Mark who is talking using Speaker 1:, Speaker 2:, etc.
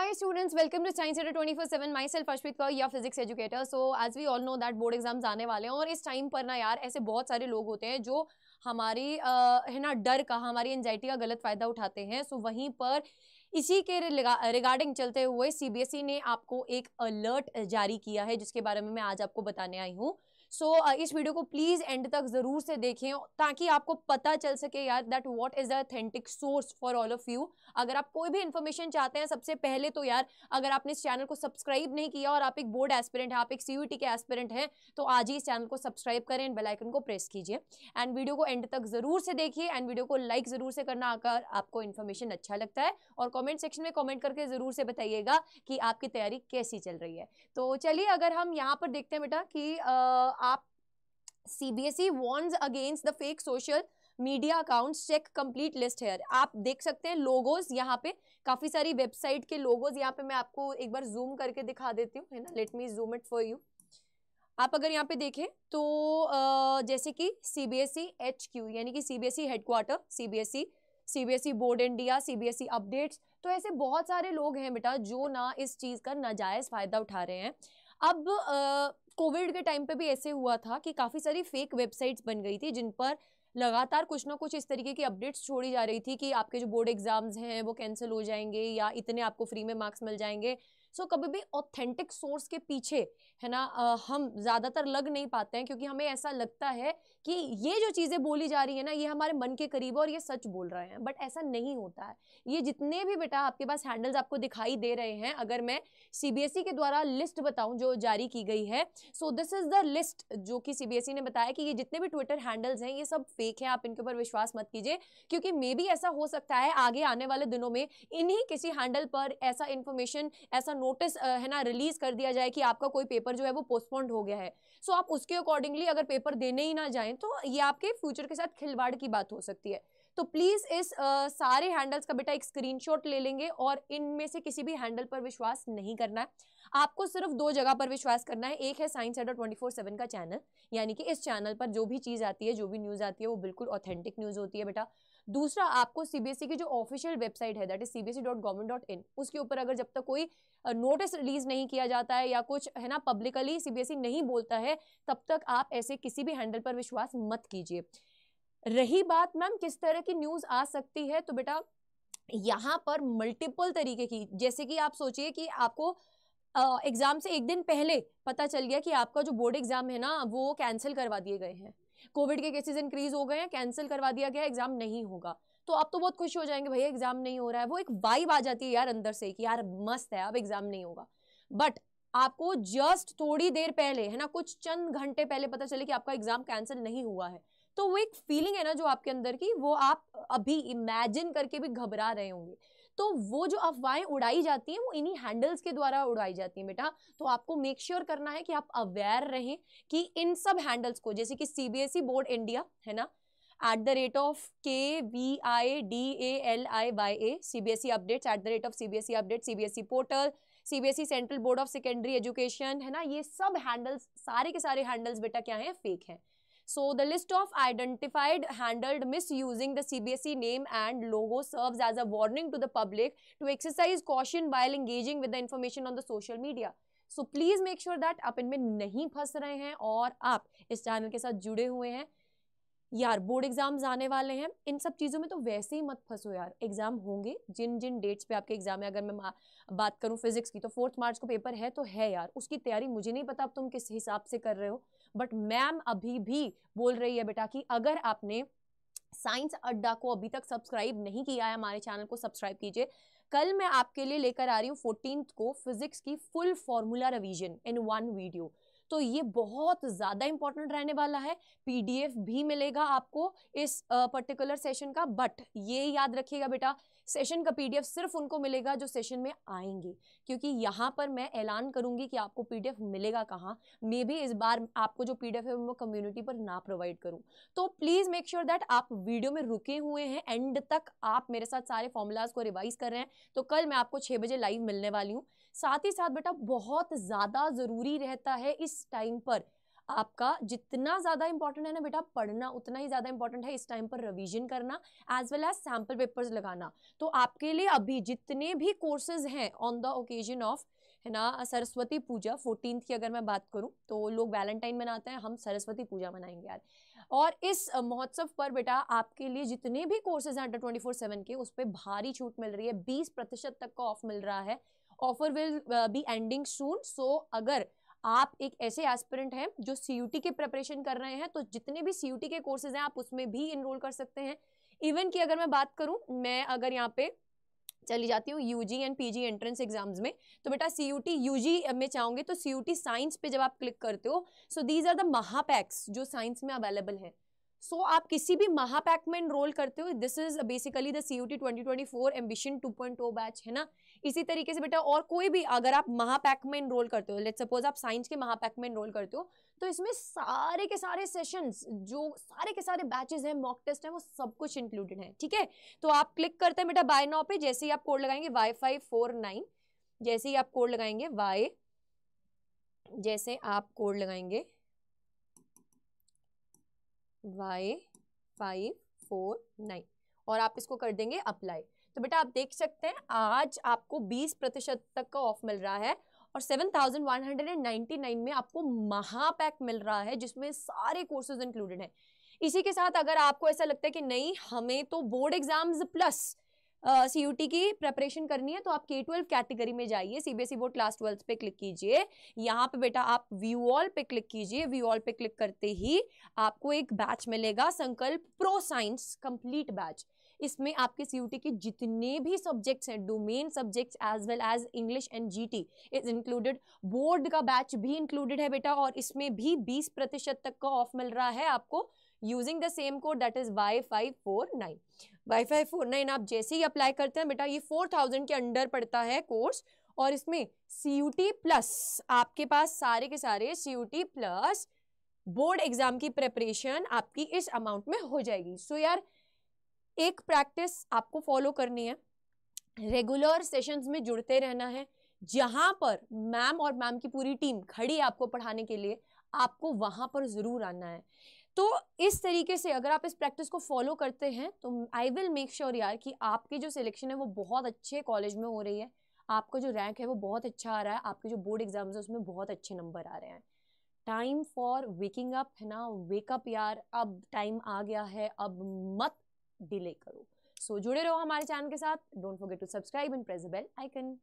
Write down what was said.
Speaker 1: Hi students, welcome to Science Center 24/7. Myself Ashwit Kaur, your physics educator. So as we all know that board exams आने वाले हैं और इस time पर ना यार ऐसे बहुत सारे लोग होते हैं जो हमारी है ना डर का हमारी एनजाइटी का गलत फ़ायदा उठाते हैं सो so, वहीं पर इसी के रिगार्डिंग चलते हुए सीबीएसई e ने आपको एक अलर्ट जारी किया है जिसके बारे में मैं आज आपको बताने आई हूँ सो so, uh, इस वीडियो को प्लीज़ एंड तक ज़रूर से देखें ताकि आपको पता चल सके यार that what is the authentic source for all of you अगर आप कोई भी इन्फॉर्मेशन चाहते हैं सबसे पहले तो यार अगर आपने इस चैनल को सब्सक्राइब नहीं किया और आप एक बोर्ड एस्पिरेंट हैं आप एक सी के एस्पिरेंट हैं तो आज ही इस चैनल को सब्सक्राइब करें एंड बेलाइकन को प्रेस कीजिए एंड वीडियो को एंड तक ज़रूर से देखिए एंड वीडियो को लाइक ज़रूर से करना अगर आपको इन्फॉर्मेशन अच्छा लगता है और कॉमेंट सेक्शन में कॉमेंट करके ज़रूर से बताइएगा कि आपकी तैयारी कैसी चल रही है तो चलिए अगर हम यहाँ पर देखते हैं बेटा कि आप C B S E warns against the fake social media accounts check complete list है आप देख सकते हैं लोगोज यहाँ पे काफ़ी सारी वेबसाइट के लोगोज यहाँ पे मैं आपको एक बार जूम करके दिखा देती हूँ है ना let me zoom it for you आप अगर यहाँ पे देखें तो जैसे कि C B S E H Q यानी कि C B S E headquarter C B S E C B S E board India C B S E updates तो ऐसे बहुत सारे लोग हैं बेटा जो ना इस चीज़ का नाजायज़ फ़ायदा उठा रहे हैं अब कोविड के टाइम पे भी ऐसे हुआ था कि काफ़ी सारी फेक वेबसाइट्स बन गई थी जिन पर लगातार कुछ ना कुछ इस तरीके की अपडेट्स छोड़ी जा रही थी कि आपके जो बोर्ड एग्जाम्स हैं वो कैंसिल हो जाएंगे या इतने आपको फ्री में मार्क्स मिल जाएंगे सो so, कभी भी ऑथेंटिक सोर्स के पीछे है ना आ, हम ज़्यादातर लग नहीं पाते हैं क्योंकि हमें ऐसा लगता है कि ये जो चीज़ें बोली जा रही है ना ये हमारे मन के करीब है और ये सच बोल रहे हैं बट ऐसा नहीं होता है ये जितने भी बेटा आपके पास हैंडल्स आपको दिखाई दे रहे हैं अगर मैं सीबीएसई e के द्वारा लिस्ट बताऊं जो जारी की गई है so this is the list जो कि सीबीएसई e ने बताया कि ये जितने भी ट्विटर हैंडल्स हैं ये सब फेक हैं आप इनके ऊपर विश्वास मत कीजिए क्योंकि मे भी ऐसा हो सकता है आगे आने वाले दिनों में इन्हीं किसी हैंडल पर ऐसा इन्फॉर्मेशन ऐसा नोटिस है ना रिलीज कर दिया जाए कि आपका कोई पेपर जो है वो पोस्टपोन्ड हो गया है सो so, आप उसके अकॉर्डिंगली अगर पेपर देने ही ना जाए तो ये आपके फ्यूचर के साथ खिलवाड़ की बात हो सकती है तो प्लीज़ इस आ, सारे हैंडल्स का बेटा एक स्क्रीनशॉट ले लेंगे और इनमें से किसी भी हैंडल पर विश्वास नहीं करना है आपको सिर्फ दो जगह पर विश्वास करना है एक है science Adda twenty four seven का चैनल यानी कि इस चैनल पर जो भी चीज़ आती है जो भी न्यूज़ आती है वो बिल्कुल ऑथेंटिक न्यूज़ होती है बेटा दूसरा आपको सीबीएसई e की जो ऑफिशियल वेबसाइट है that is CBSE dot government dot in उसके ऊपर अगर जब तक कोई नोटिस रिलीज नहीं किया जाता है या कुछ है ना पब्लिकली सीबीएसई e नहीं बोलता है तब तक आप ऐसे किसी भी हैंडल पर विश्वास मत कीजिए रही बात मैम किस तरह की न्यूज आ सकती है तो बेटा यहाँ पर मल्टीपल तरीके की जैसे कि आप सोचिए कि आपको एग्जाम से एक दिन पहले पता चल गया कि आपका जो बोर्ड एग्जाम है ना वो कैंसिल करवा दिए गए हैं कोविड के केसेस इंक्रीज हो गए हैं कैंसिल करवा दिया गया एग्जाम नहीं होगा तो आप तो बहुत खुश हो जाएंगे भैया एग्जाम नहीं हो रहा है वो एक वाइब आ जाती है यार अंदर से कि यार मस्त है अब एग्जाम नहीं होगा बट आपको जस्ट थोड़ी देर पहले है ना कुछ चंद घंटे पहले पता चले कि आपका एग्जाम कैंसिल नहीं हुआ है तो वो एक फीलिंग है ना जो आपके अंदर की वो आप अभी इमेजिन करके भी घबरा रहे होंगे तो वो जो अफवाहें उड़ाई जाती हैं वो इन्हीं हैंडल्स के द्वारा उड़ाई जाती हैं बेटा तो आपको मेक श्योर sure करना है कि आप अवेयर रहें कि इन सब हैंडल्स को जैसे कि सीबीएसई बोर्ड इंडिया है ना at the rate of K V I D A L I Y A C B S E updates at the rate of C B S E update C B S E portal C B S E central board of secondary education है ना ये सब handles सारे के सारे handles बेटा क्या हैं फेक हैं So the list of identified handled misusing the CBSE name and logo serves as a warning to the public to exercise caution while engaging with the information on the social media. So please make sure that आप इनमें नहीं फंस रहे हैं और आप इस channel के साथ जुड़े हुए हैं यार बोर्ड एग्जाम्स आने वाले हैं इन सब चीज़ों में तो वैसे ही मत फंसो यार एग्जाम होंगे जिन जिन डेट्स पे आपके एग्जाम है अगर मैं बात करूं फिजिक्स की तो फोर्थ मार्च को पेपर है तो है यार उसकी तैयारी मुझे नहीं पता अब तुम किस हिसाब से कर रहे हो बट मैम अभी भी बोल रही है बेटा कि अगर आपने साइंस अड्डा को अभी तक सब्सक्राइब नहीं किया है हमारे चैनल को सब्सक्राइब कीजिए कल मैं आपके लिए लेकर आ रही हूँ फोर्टीन को फिजिक्स की full formula revision in one video तो ये बहुत ज़्यादा इंपॉर्टेंट रहने वाला है पीडीएफ भी मिलेगा आपको इस पर्टिकुलर सेशन का बट ये याद रखिएगा बेटा सेशन का पीडीएफ सिर्फ उनको मिलेगा जो सेशन में आएंगे क्योंकि यहाँ पर मैं ऐलान करूंगी कि आपको पीडीएफ मिलेगा कहाँ मे भी इस बार आपको जो पीडीएफ है वो कम्युनिटी पर ना प्रोवाइड करूँ तो प्लीज़ मेक श्योर दैट आप वीडियो में रुके हुए हैं एंड तक आप मेरे साथ सारे फॉर्मूलाज को रिवाइज कर रहे हैं तो कल मैं आपको छः बजे लाइव मिलने वाली हूँ साथ ही साथ बेटा बहुत ज़्यादा ज़रूरी रहता है इस टाइम पर आपका जितना ज़्यादा इंपॉर्टेंट है ना बेटा पढ़ना उतना ही ज़्यादा इंपॉर्टेंट है इस टाइम पर रिवीजन करना as well as sample papers लगाना तो आपके लिए अभी जितने भी कोर्सेज हैं ऑन द ओकेजन ऑफ है ना सरस्वती पूजा फोर्टीन की अगर मैं बात करूं तो लोग वैलेंटाइन मनाते हैं हम सरस्वती पूजा मनाएंगे यार और इस महोत्सव पर बेटा आपके लिए जितने भी कोर्सेज हैं अंडर ट्वेंटी फोर सेवन के उस पर भारी छूट मिल रही है बीस प्रतिशत तक का ऑफ मिल रहा है offer will be ending soon so अगर आप एक ऐसे एस्पिरेंट हैं जो सीयूटी के प्रिपरेशन कर रहे हैं तो जितने भी सीयूटी के कोर्सेज हैं आप उसमें भी इनरोल कर सकते हैं इवन की अगर मैं बात करूं मैं अगर यहाँ पे चली जाती हूँ UG and PG entrance exams में तो बेटा सी यू यू यूजी में चाहोगे तो सी यू टी साइंस पे जब आप क्लिक करते हो so these are the Mahapacks जो साइंस में अवेलेबल हैं सो so, आप किसी भी महापैक में इनरोल करते हो this is basically the C U T twenty twenty four ambition two point O batch है ना इसी तरीके से बेटा और कोई भी अगर आप महापैक में इनरोल करते हो लेट सपोज आप साइंस के महापैक में इनरोल करते हो तो इसमें सारे के सारे सेशंस जो सारे के सारे बैचेस हैं मॉक टेस्ट हैं वो सब कुछ इंक्लूडेड है ठीक है तो आप क्लिक करते हैं बेटा बाय नाउ पे जैसे ही आप कोड लगाएंगे वाई फाई फोर नाइन जैसे ही आप कोड लगाएंगे वाई जैसे आप कोड लगाएंगे वाई फाइव फोर नाइन और आप इसको कर देंगे अप्लाई तो बेटा आप देख सकते हैं आज आपको 20 प्रतिशत तक का ऑफ मिल रहा है और 7,199 में आपको महापैक मिल रहा है जिसमें सारे कोर्सेज इंक्लूडेड हैं इसी के साथ अगर आपको ऐसा लगता है कि नहीं हमें तो board exams plus CUET uh, की प्रेपरेशन करनी है तो आप के ट्वेल्व कैटेगरी में जाइए सीबीएसई बोर्ड क्लास ट्वेल्थ पे क्लिक कीजिए यहाँ पे बेटा आप व्यू ऑल पे क्लिक कीजिए व्यू ऑल पे क्लिक करते ही आपको एक बैच मिलेगा संकल्प प्रो साइंस कंप्लीट बैच इसमें आपके सीयूटी के जितने भी सब्जेक्ट्स हैं domain subjects as well as English and T is included board का बैच भी इंक्लूडेड है बेटा और इसमें भी बीस प्रतिशत तक का ऑफ मिल रहा है आपको using the same code that is Y five four nine wifi four nine आप जैसे ही अप्लाई करते हैं बेटा ये फोर थाउजेंड के अंडर पड़ता है कोर्स और इसमें सी प्लस आपके पास सारे के सारे सी प्लस बोर्ड एग्जाम की प्रेपरेशन आपकी इस अमाउंट में हो जाएगी सो so यार एक प्रैक्टिस आपको फॉलो करनी है रेगुलर सेशंस में जुड़ते रहना है जहाँ पर मैम और मैम की पूरी टीम खड़ी है आपको पढ़ाने के लिए आपको वहाँ पर ज़रूर आना है तो इस तरीके से अगर आप इस प्रैक्टिस को फॉलो करते हैं तो आई विल मेक श्योर यार कि आपकी जो सिलेक्शन है वो बहुत अच्छे कॉलेज में हो रही है आपका जो रैंक है वो बहुत अच्छा आ रहा है आपके जो बोर्ड एग्जाम्स है उसमें बहुत अच्छे नंबर आ रहे हैं टाइम फॉर वेकिंग अप है ना वेकअप यार अब टाइम आ गया है अब मत डिले करो सो so, जुड़े रहो हमारे चैनल के साथ don't forget to subscribe and press the bell icon